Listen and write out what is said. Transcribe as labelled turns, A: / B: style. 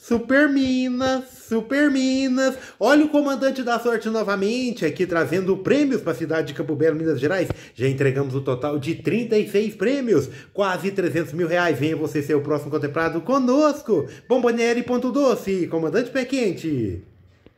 A: Super Minas, Super Minas. Olha o comandante da sorte novamente aqui trazendo prêmios para a cidade de Campo Belo, Minas Gerais. Já entregamos o um total de 36 prêmios, quase 300 mil reais. Venha você ser o próximo contemplado conosco. Bombonieri Ponto Doce, comandante pé quente.